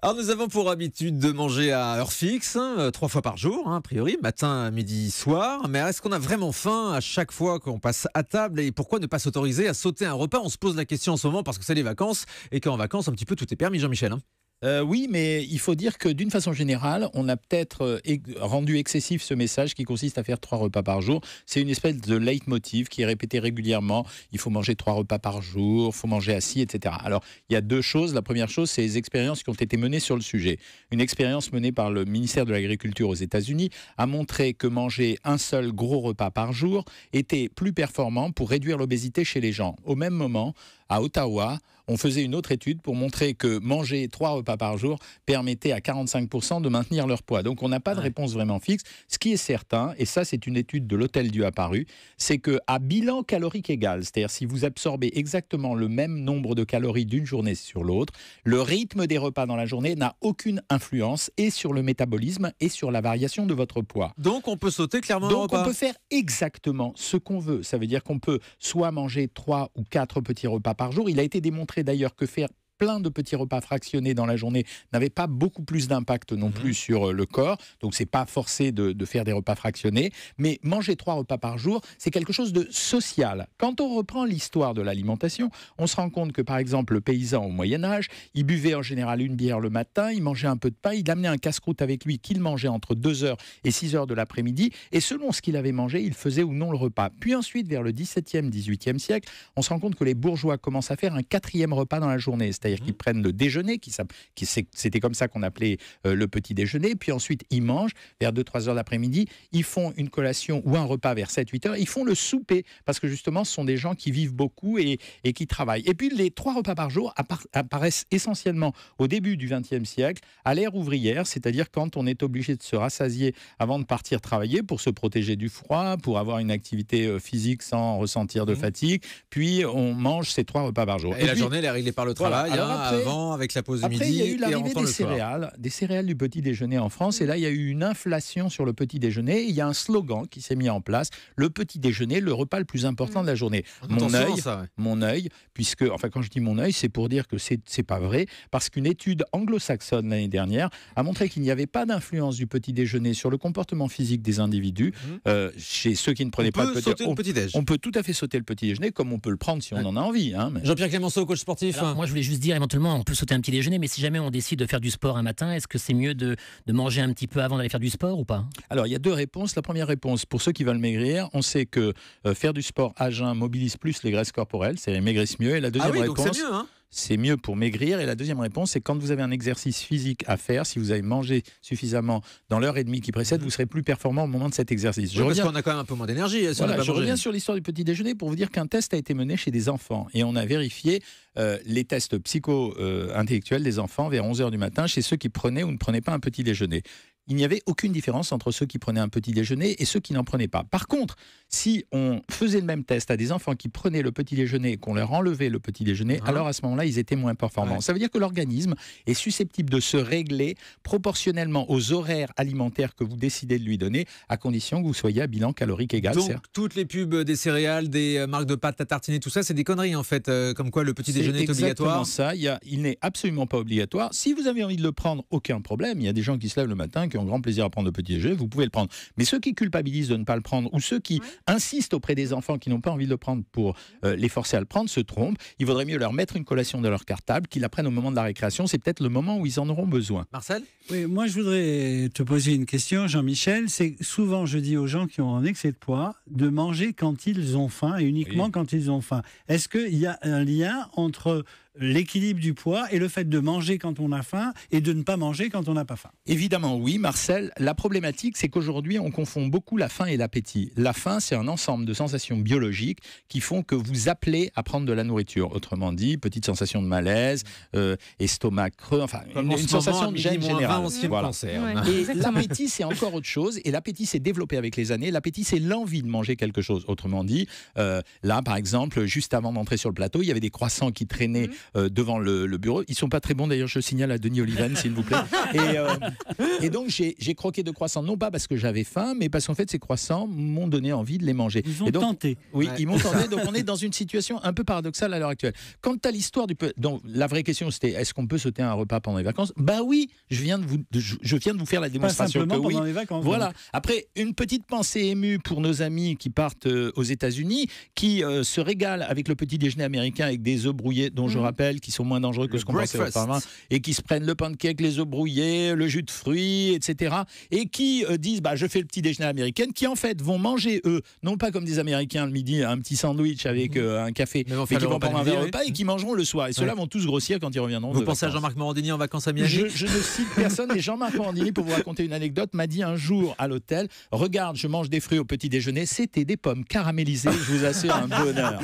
Alors nous avons pour habitude de manger à heure fixe, hein, euh, trois fois par jour, hein, a priori, matin, midi, soir. Mais est-ce qu'on a vraiment faim à chaque fois qu'on passe à table Et pourquoi ne pas s'autoriser à sauter un repas On se pose la question en ce moment parce que c'est les vacances et qu'en vacances, un petit peu tout est permis, Jean-Michel. Hein. Euh, oui, mais il faut dire que d'une façon générale, on a peut-être euh, rendu excessif ce message qui consiste à faire trois repas par jour. C'est une espèce de leitmotiv qui est répété régulièrement. Il faut manger trois repas par jour, il faut manger assis, etc. Alors, il y a deux choses. La première chose, c'est les expériences qui ont été menées sur le sujet. Une expérience menée par le ministère de l'Agriculture aux États-Unis a montré que manger un seul gros repas par jour était plus performant pour réduire l'obésité chez les gens. Au même moment, à Ottawa, on faisait une autre étude pour montrer que manger trois repas par jour permettait à 45% de maintenir leur poids. Donc on n'a pas de réponse vraiment fixe. Ce qui est certain, et ça c'est une étude de l'Hôtel Dieu Apparu, c'est que à bilan calorique égal, c'est-à-dire si vous absorbez exactement le même nombre de calories d'une journée sur l'autre, le rythme des repas dans la journée n'a aucune influence et sur le métabolisme et sur la variation de votre poids. Donc on peut sauter clairement. Donc on peut faire exactement ce qu'on veut. Ça veut dire qu'on peut soit manger trois ou quatre petits repas par jour. Il a été démontré d'ailleurs que faire plein de petits repas fractionnés dans la journée n'avaient pas beaucoup plus d'impact non mhm. plus sur euh, le corps. Donc c'est pas forcé de, faire des repas fractionnés, mais manger trois repas par jour, c'est quelque chose de social. Quand on reprend l'histoire de l'alimentation, on se rend compte que par exemple le paysan au Moyen Âge, il buvait en général une bière le matin, il mangeait un peu de pain, il amenait un casse-croûte avec lui qu'il mangeait entre 2h et 6h de l'après-midi, et selon ce qu'il avait mangé, il faisait ou non le repas. Puis ensuite, vers le 17e, 18e siècle, on se rend compte que les bourgeois commencent à faire un quatrième repas dans la journée, c'est-à-dire mmh. qu'ils prennent le déjeuner, qui, qui c'était comme ça qu'on appelait euh, le petit déjeuner, puis ensuite ils mangent vers 2-3 heures daprès midi ils font une collation ou un repas vers 7-8 heures, ils font le souper, parce que justement ce sont des gens qui vivent beaucoup et, et qui travaillent. Et puis les trois repas par jour apparaissent essentiellement au début du XXe siècle, à l'ère ouvrière, c'est-à-dire quand on est obligé de se rassasier avant de partir travailler pour se protéger du froid, pour avoir une activité euh, physique sans ressentir de mmh. fatigue, puis on mange ces trois repas par jour. Et, la journée, elle est réglée par le travail. Hein, avant, avec la pause midi. il y a eu l'arrivée des céréales, des céréales du petit déjeuner en France. Et là, il y a eu une inflation sur le petit déjeuner. Il y a un slogan qui s'est mis en place le petit déjeuner, le repas le plus important mmh. de la journée. Oh, mon œil, mon œil, puisque, enfin, quand je dis mon œil, c'est pour dire que c'est pas vrai, parce qu'une étude anglo-saxonne l'année dernière a montré qu'il n'y avait pas d'influence du petit déjeuner sur le comportement physique des individus. Mmh. Euh, chez ceux qui ne prenaient pas le petit, on, on peut tout à fait sauter le petit déjeuner, comme on peut le prendre si on en a envie. Hein, Jean-Pierre Clémenceau, coach sportif. Moi, je voulais juste dire éventuellement, on peut sauter un petit déjeuner, mais si jamais on décide de faire du sport un matin, est-ce que c'est mieux de, manger un petit peu avant d'aller faire du sport ou pas Alors, il y a deux réponses. La première réponse, pour ceux qui veulent maigrir, on sait que euh, faire du sport à jeun mobilise plus les graisses corporelles, c'est-à-dire maigrissent mieux. Et la ah deuxième réponse. Hein c'est mieux pour maigrir. Et la deuxième réponse, c'est quand vous avez un exercice physique à faire, si vous avez mangé suffisamment dans l'heure et demie qui précède, vous serez plus performant au moment de cet exercice. Je reviens... qu'on a quand même un peu moins d'énergie. Hein, je reviens sur l'histoire du petit déjeuner pour vous dire qu'un test a été mené chez des enfants et on a vérifié euh, les tests psycho-intellectuels euh, des enfants vers 11h du matin chez ceux qui prenaient ou ne prenaient pas un petit déjeuner il n'y avait aucune différence entre ceux qui prenaient un petit déjeuner et ceux qui n'en prenaient pas. Par contre, si on faisait le même test à des enfants qui prenaient le petit déjeuner et qu'on leur enlevait le petit déjeuner, ah. alors à ce moment-là, ils étaient moins performants. Ça veut dire que l'organisme est susceptible de se régler proportionnellement aux horaires alimentaires que vous décidez de lui donner, à condition que vous soyez à bilan calorique égal. Donc, toutes les pubs des céréales, des euh, marques de pâtes à tartiner, tout ça, c'est des conneries en fait, euh, comme quoi le petit déjeuner est, obligatoire. C'est exactement ça, il, n'est absolument pas obligatoire. Si vous avez envie de le prendre, aucun problème. Il y a des gens qui se lèvent le matin, grand plaisir à prendre le petit déjeuner, vous pouvez le prendre. Mais ceux qui culpabilisent de ne pas le prendre ou ceux qui insistent auprès des enfants qui n'ont pas envie de le prendre pour euh, les forcer à le prendre se trompent. Il vaudrait mieux leur mettre une collation dans leur cartable, qu'ils la prennent au moment de la récréation. C'est peut-être le moment où ils en auront besoin. Marcel moi je voudrais te poser une question, Jean-Michel. C'est souvent je dis aux gens qui ont un excès de poids de manger quand ils ont faim et uniquement quand ils ont faim. Est-ce qu'il y a un lien entre l'équilibre du poids et le fait de manger quand on a faim et de ne pas manger quand on n'a pas faim Évidemment oui, Marcel. La problématique, c'est qu'aujourd'hui, on confond beaucoup la faim et l'appétit. La faim, c'est un ensemble de sensations biologiques qui font que vous appelez à prendre de la nourriture. Autrement dit, petite sensation de malaise, euh, estomac creux, enfin une, sensation de générale et l'appétit, c'est encore autre chose. Et l'appétit s'est développé avec les années. L'appétit, c'est l'envie de manger quelque chose. Autrement dit, euh, là, par exemple, juste avant d'entrer sur le plateau, il y avait des croissants qui traînaient mhm. euh, devant le, bureau. Ils sont pas très bons, d'ailleurs, je signale à Denis Oliven s'il vous plaît. Et, euh, et donc, j'ai croqué de croissants, non pas parce que j'avais faim, mais parce qu'en fait, ces croissants m'ont donné envie de les manger. Ils ont tenté. Oui, ils m'ont tenté. Donc, on est dans une situation un peu paradoxale à l'heure actuelle. Quant à l'histoire du... Donc, la vraie question, c'était, est-ce qu'on peut sauter un repas pendant les vacances Bah oui, je viens de je, viens de vous faire la démonstration que oui. voilà. Après, une petite pensée émue pour nos amis qui partent euh, aux États-Unis, qui euh, se régalent avec le petit déjeuner américain avec des œufs brouillés, dont je mhm. rappelle qu'ils sont moins dangereux que ce qu'on pense auparavant, et qui se prennent le pancake, les œufs brouillés, le jus de fruits, etc. Et qui euh, disent, bah, je fais le petit déjeuner américain, qui en fait vont manger eux, non pas comme des Américains le midi, un petit sandwich avec mhm. un café, mais, qui vont prendre un verre repas et qui mangeront le soir. Et ceux-là vont tous grossir quand ils reviendront. Vous pensez à Jean-Marc Morandini en vacances à Miami je ne cite personne. Et Jean-Marc Mandini, pour vous raconter une anecdote, m'a dit un jour à l'hôtel Regarde, je mange des fruits au petit déjeuner. C'était des pommes caramélisées. Je vous assure un bonheur.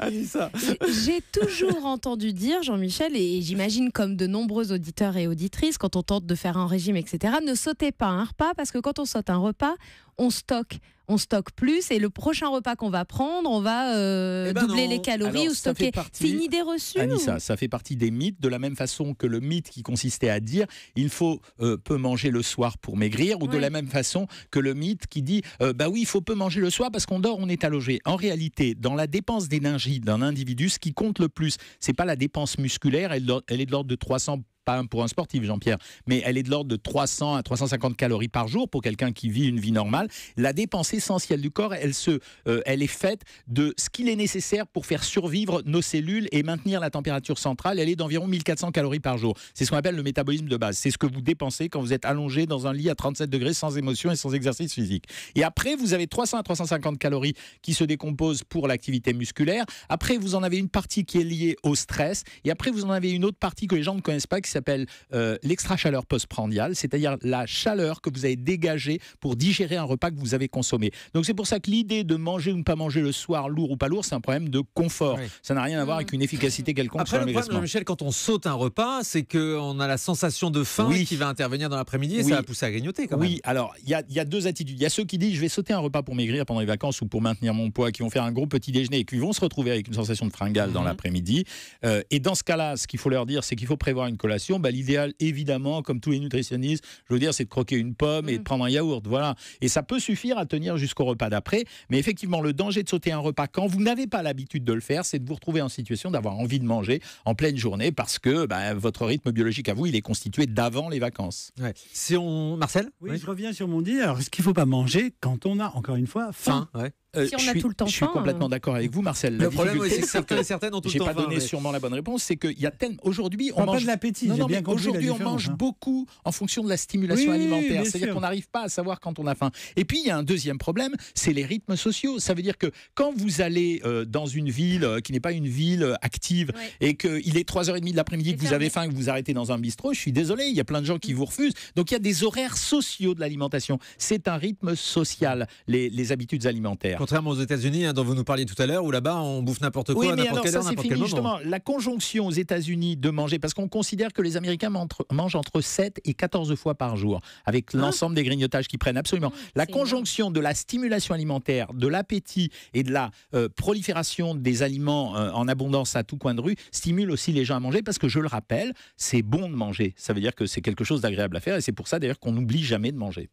Ah, J'ai toujours entendu dire, Jean-Michel, et j'imagine comme de nombreux auditeurs et auditrices, quand on tente de faire un régime, etc., ne sautez pas un repas parce que quand on saute un repas, on stocke on plus et le prochain repas qu'on va prendre, on va euh, eh ben doubler les calories ou stocker. Fini C'est une idée ça fait partie des mythes, de la même façon que le mythe qui consistait à dire il faut euh, peu manger le soir pour maigrir, ou de la même façon que le mythe qui dit euh, bah oui, il faut peu manger le soir parce qu'on dort, on est allogé. En réalité, dans la dépense d'énergie d'un individu, ce qui compte le plus, c'est pas la dépense musculaire, elle, elle est de l'ordre de 300 pas pour un sportif, Jean-Pierre, mais elle est de l'ordre de 300 à 350 calories par jour pour quelqu'un qui vit une vie normale. La dépense essentielle du corps, elle, se, euh, elle est faite de ce qu'il est nécessaire pour faire survivre nos cellules et maintenir la température centrale. Elle est d'environ 1400 calories par jour. C'est ce qu'on appelle le métabolisme de base. C'est ce que vous dépensez quand vous êtes allongé dans un lit à 37 degrés sans émotion et sans exercice physique. Et après, vous avez 300 à 350 calories qui se décomposent pour l'activité musculaire. Après, vous en avez une partie qui est liée au stress. Et après, vous en avez une autre partie que les gens ne connaissent pas qui s'appelle euh, l'extra-chaleur postprandiale, c'est-à-dire la chaleur que vous avez dégagée pour digérer un repas que vous avez consommé. Donc c'est pour ça que l'idée de manger ou ne pas manger le soir, lourd ou pas lourd, c'est un problème de confort. Ça n'a rien à voir avec une efficacité quelconque Après, sur le problème, Michel, quand on saute un repas, c'est qu'on a la sensation de faim qui va intervenir dans l'après-midi et ça va pousser à grignoter quand même. Oui, alors il y, a, deux attitudes. Il y a ceux qui disent je vais sauter un repas pour maigrir pendant les vacances ou pour maintenir mon poids, qui vont faire un gros petit déjeuner et qui vont se retrouver avec une sensation de fringale dans mhm. l'après-midi. Euh, et dans ce cas-là, ce qu'il faut leur dire, c'est qu'il faut prévoir une collation bah, l'idéal, évidemment, comme tous les nutritionnistes, je veux dire, c'est de croquer une pomme et de mm. prendre un yaourt. Voilà. Et ça peut suffire à tenir jusqu'au repas d'après. Mais effectivement, le danger de sauter un repas quand vous n'avez pas l'habitude de le faire, c'est de vous retrouver en situation d'avoir envie de manger en pleine journée parce que bah, votre rythme biologique à vous, il est constitué d'avant les vacances. Si on... Marcel oui, je reviens sur mon dit. Alors, ce qu'il ne faut pas manger quand on a, encore une fois, faim. faim ouais. Euh, si on je a suis, tout le temps je suis complètement euh. d'accord avec vous, Marcel. Le problème, c'est que certains certaines ont tout le temps pas donné sûrement la bonne réponse. C'est qu'il y a tellement aujourd'hui, on mange l'appétit. Aujourd'hui, on mange hein. beaucoup en fonction de la stimulation alimentaire. C'est-à-dire qu'on n'arrive pas à savoir quand on a faim. Et puis, il y a un deuxième problème, c'est les rythmes sociaux. Ça veut dire que quand vous allez euh, dans une ville qui n'est pas une ville active et et qu'il est 3h30 de l'après-midi, que vous avez faim, que vous arrêtez dans un bistrot, je suis désolé, il y a plein de gens qui mm. vous refusent. Donc, il y a des horaires sociaux de l'alimentation. C'est un rythme social, les habitudes alimentaires. Contrairement aux États-Unis, hein, dont vous nous parliez tout à l'heure, où là-bas on bouffe n'importe quoi, n'importe quelle quel justement, La conjonction aux États-Unis de manger, parce qu'on considère que les Américains mangent entre 7 et 14 fois par jour, avec hein l'ensemble des grignotages qu'ils prennent. Absolument. Ah, la conjonction de la stimulation alimentaire, de l'appétit et de la euh, prolifération des aliments euh, en abondance à tout coin de rue stimule aussi les gens à manger, parce que je le rappelle, c'est bon de manger. Ça veut dire que c'est quelque chose d'agréable à faire, et c'est pour ça d'ailleurs qu'on n'oublie jamais de manger.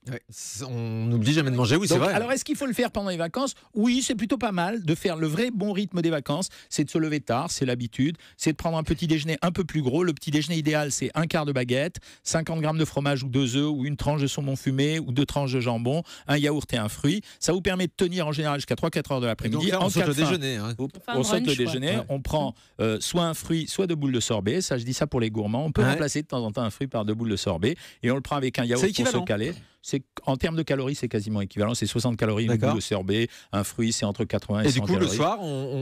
on n'oublie jamais de manger, oui, c'est vrai. Alors est-ce qu'il faut le faire pendant les vacances oui, c'est plutôt pas mal de faire le vrai bon rythme des vacances. C'est de se lever tard, c'est l'habitude. C'est de prendre un petit déjeuner un peu plus gros. Le petit déjeuner idéal, c'est un quart de baguette, 50 grammes de fromage ou deux œufs, ou une tranche de saumon fumé, ou deux tranches de jambon, un yaourt et un fruit. Ça vous permet de tenir en général jusqu'à 3-4 heures de l'après-midi. On, saute le déjeuner. On, prend euh, soit un fruit, soit deux boules de sorbet. Ça, je dis ça pour les gourmands. On peut remplacer de temps en temps un fruit par deux boules de sorbet. Et on le prend avec un yaourt pour se caler c'est en termes de calories, c'est quasiment équivalent. C'est 60 calories une goût de sorbet, un fruit, c'est entre 80 et, 100 calories.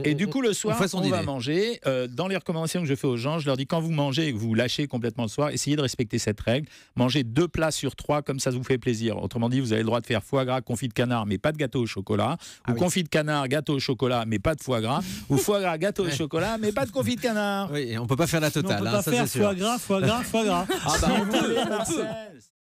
et du coup, le soir, on, on va manger. Euh, dans les recommandations que je fais aux gens, je leur dis quand vous mangez et que vous lâchez complètement le soir, essayez de respecter cette règle. Mangez deux plats sur trois, comme ça vous fait plaisir. Autrement dit, vous avez le droit de faire foie gras, confit de canard, mais pas de gâteau au chocolat. Ah ou confit de canard, gâteau au chocolat, mais pas de foie gras. ou foie gras, gâteau au chocolat, mais pas de confit de canard. Oui, et on peut pas faire la totale. on peut hein, pas faire foie gras, foie gras, foie gras. Ah bah,